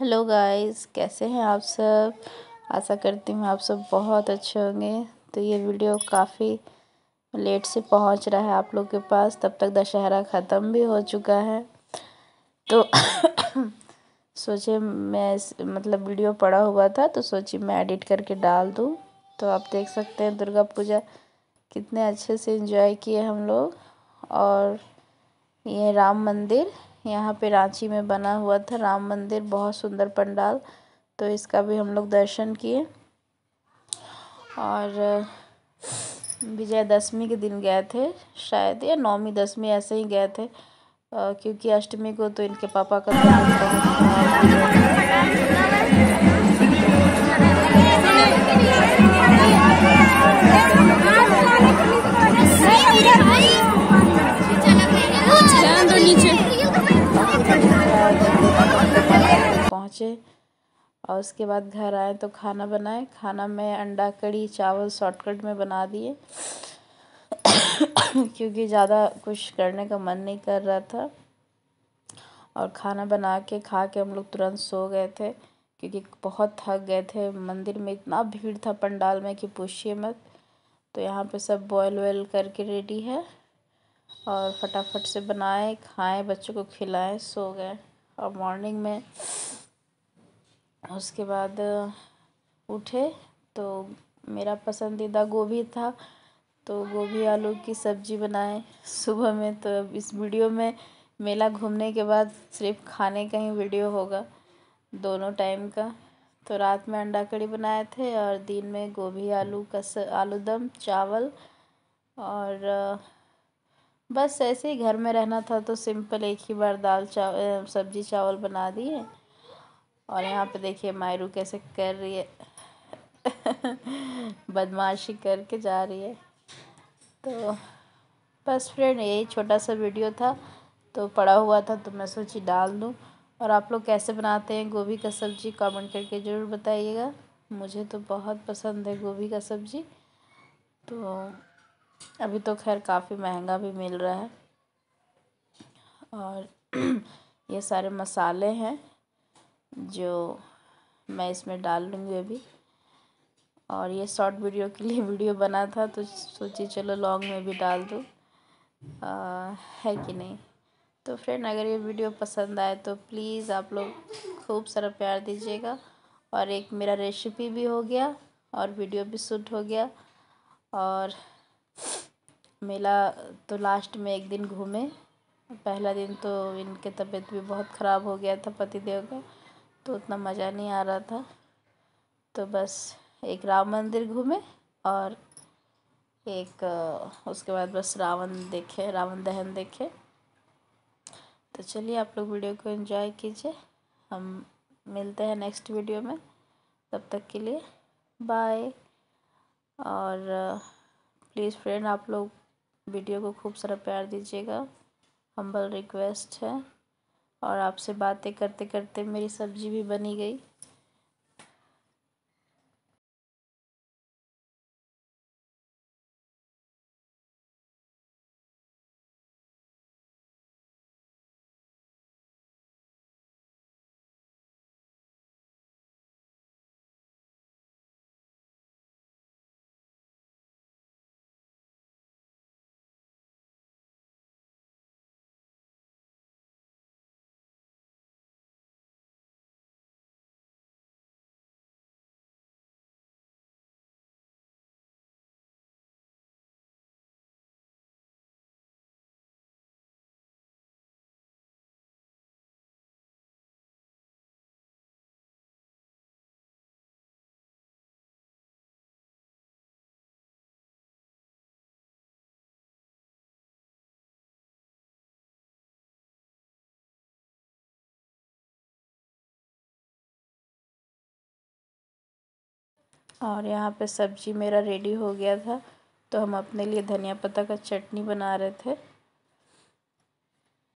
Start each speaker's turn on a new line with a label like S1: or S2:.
S1: hello guys कैसे हैं आप सब आशा करती हूँ आप सब बहुत अच्छे होंगे तो ये वीडियो काफ़ी लेट से पहुँच रहा है आप लोग के पास तब तक दशहरा ख़त्म भी हो चुका है तो सोचे मैं मतलब वीडियो पड़ा हुआ था तो सोची मैं एडिट करके डाल दूँ तो आप देख सकते हैं दुर्गा पूजा कितने अच्छे से इन्जॉय किए हम लोग और ये राम मंदिर यहाँ पे रांची में बना हुआ था राम मंदिर बहुत सुंदर पंडाल तो इसका भी हम लोग दर्शन किए और विजयदशमी के दिन गए थे शायद या नौवीं दसवीं ऐसे ही गए थे आ, क्योंकि अष्टमी को तो इनके पापा का पहुँचे और उसके बाद घर आए तो खाना बनाए खाना में अंडा कड़ी चावल शॉर्टकट में बना दिए क्योंकि ज़्यादा कुछ करने का मन नहीं कर रहा था और खाना बना के खा के हम लोग तुरंत सो गए थे क्योंकि बहुत थक गए थे मंदिर में इतना भीड़ था पंडाल में कि पूछिए मत तो यहाँ पे सब बॉयल वॉयल करके रेडी है और फटाफट से बनाए खाएं बच्चों को खिलाएं सो गए और मॉर्निंग में उसके बाद उठे तो मेरा पसंदीदा गोभी था तो गोभी आलू की सब्जी बनाए सुबह में तो अब इस वीडियो में मेला घूमने के बाद सिर्फ खाने का ही वीडियो होगा दोनों टाइम का तो रात में अंडा कड़ी बनाए थे और दिन में गोभी आलू का आलू दम चावल और बस ऐसे ही घर में रहना था तो सिंपल एक ही बार दाल चावल सब्जी चावल बना दिए और यहाँ पे देखिए मायरू कैसे कर रही है बदमाशी करके जा रही है तो बस फ्रेंड यही छोटा सा वीडियो था तो पड़ा हुआ था तो मैं सोची डाल दूँ और आप लोग कैसे बनाते हैं गोभी का सब्ज़ी कमेंट करके ज़रूर बताइएगा मुझे तो बहुत पसंद है गोभी का सब्ज़ी तो अभी तो खैर काफ़ी महंगा भी मिल रहा है और ये सारे मसाले हैं जो मैं इसमें डाल लूँगी अभी और ये शॉर्ट वीडियो के लिए वीडियो बना था तो सोची चलो लॉन्ग में भी डाल दूँ है कि नहीं तो फ्रेंड अगर ये वीडियो पसंद आए तो प्लीज़ आप लोग खूब सारा प्यार दीजिएगा और एक मेरा रेसिपी भी हो गया और वीडियो भी शूट हो गया और मेला तो लास्ट में एक दिन घूमे पहला दिन तो इनके तबीयत भी बहुत ख़राब हो गया था पति देव का तो उतना मज़ा नहीं आ रहा था तो बस एक राम मंदिर घूमे और एक उसके बाद बस रावण देखे रावण दहन देखे तो चलिए आप लोग वीडियो को एंजॉय कीजिए हम मिलते हैं नेक्स्ट वीडियो में तब तक के लिए बाय और प्लीज़ फ्रेंड आप लोग वीडियो को खूब सारा प्यार दीजिएगा हम्बल रिक्वेस्ट है और आपसे बातें करते करते मेरी सब्ज़ी भी बनी गई और यहाँ पे सब्जी मेरा रेडी हो गया था तो हम अपने लिए धनिया पत्ता का चटनी बना रहे थे